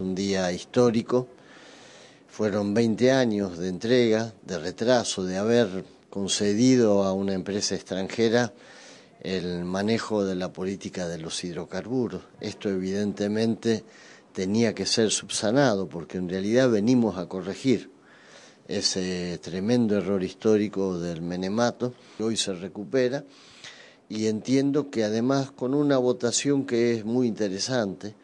un día histórico. Fueron 20 años de entrega, de retraso, de haber concedido a una empresa extranjera el manejo de la política de los hidrocarburos. Esto evidentemente tenía que ser subsanado porque en realidad venimos a corregir ese tremendo error histórico del menemato. Hoy se recupera y entiendo que además con una votación que es muy interesante,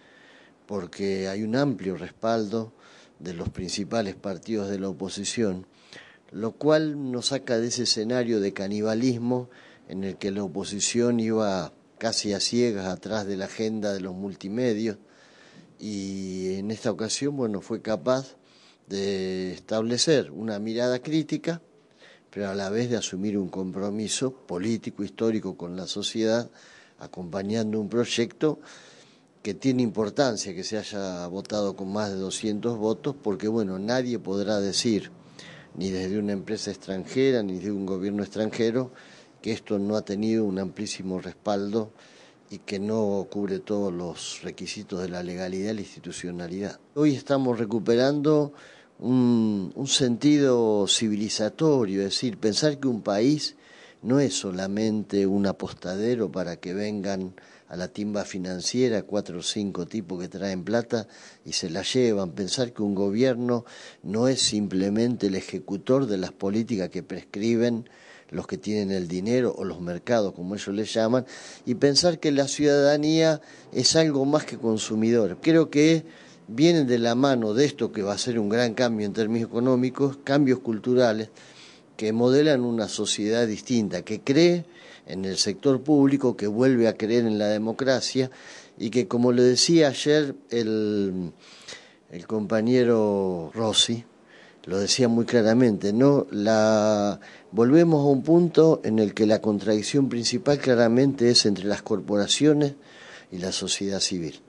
porque hay un amplio respaldo de los principales partidos de la oposición, lo cual nos saca de ese escenario de canibalismo en el que la oposición iba casi a ciegas atrás de la agenda de los multimedios y en esta ocasión bueno fue capaz de establecer una mirada crítica pero a la vez de asumir un compromiso político histórico con la sociedad acompañando un proyecto que tiene importancia que se haya votado con más de 200 votos, porque bueno, nadie podrá decir, ni desde una empresa extranjera, ni desde un gobierno extranjero, que esto no ha tenido un amplísimo respaldo y que no cubre todos los requisitos de la legalidad y la institucionalidad. Hoy estamos recuperando un, un sentido civilizatorio, es decir, pensar que un país no es solamente un apostadero para que vengan a la timba financiera, cuatro o cinco tipos que traen plata y se la llevan. Pensar que un gobierno no es simplemente el ejecutor de las políticas que prescriben los que tienen el dinero o los mercados, como ellos les llaman, y pensar que la ciudadanía es algo más que consumidor. Creo que viene de la mano de esto que va a ser un gran cambio en términos económicos, cambios culturales, que modelan una sociedad distinta, que cree en el sector público, que vuelve a creer en la democracia y que, como le decía ayer el, el compañero Rossi, lo decía muy claramente, ¿no? La, volvemos a un punto en el que la contradicción principal claramente es entre las corporaciones y la sociedad civil.